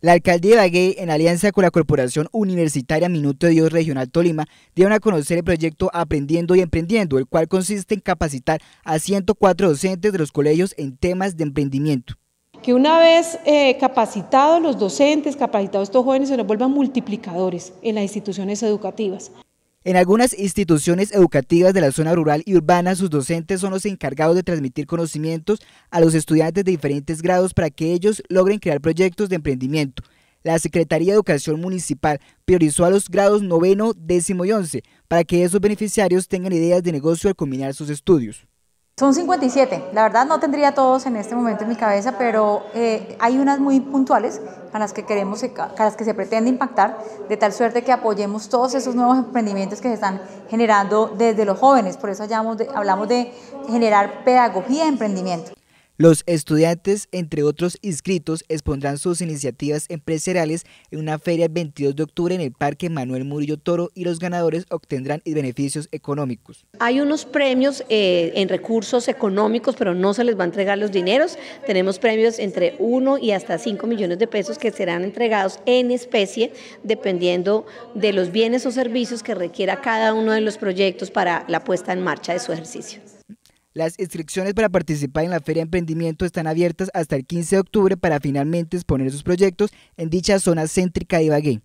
La alcaldía de Bagué, en alianza con la Corporación Universitaria Minuto de Dios Regional Tolima, dieron a conocer el proyecto Aprendiendo y Emprendiendo, el cual consiste en capacitar a 104 docentes de los colegios en temas de emprendimiento que una vez eh, capacitados los docentes, capacitados estos jóvenes, se nos vuelvan multiplicadores en las instituciones educativas. En algunas instituciones educativas de la zona rural y urbana, sus docentes son los encargados de transmitir conocimientos a los estudiantes de diferentes grados para que ellos logren crear proyectos de emprendimiento. La Secretaría de Educación Municipal priorizó a los grados noveno, décimo y once para que esos beneficiarios tengan ideas de negocio al combinar sus estudios. Son 57, la verdad no tendría todos en este momento en mi cabeza, pero eh, hay unas muy puntuales a las que queremos, eh, a las que se pretende impactar, de tal suerte que apoyemos todos esos nuevos emprendimientos que se están generando desde los jóvenes. Por eso hablamos de generar pedagogía de emprendimiento. Los estudiantes, entre otros inscritos, expondrán sus iniciativas empresariales en una feria el 22 de octubre en el Parque Manuel Murillo Toro y los ganadores obtendrán beneficios económicos. Hay unos premios eh, en recursos económicos, pero no se les va a entregar los dineros. Tenemos premios entre 1 y hasta 5 millones de pesos que serán entregados en especie, dependiendo de los bienes o servicios que requiera cada uno de los proyectos para la puesta en marcha de su ejercicio. Las inscripciones para participar en la Feria de Emprendimiento están abiertas hasta el 15 de octubre para finalmente exponer sus proyectos en dicha zona céntrica de Ibagué.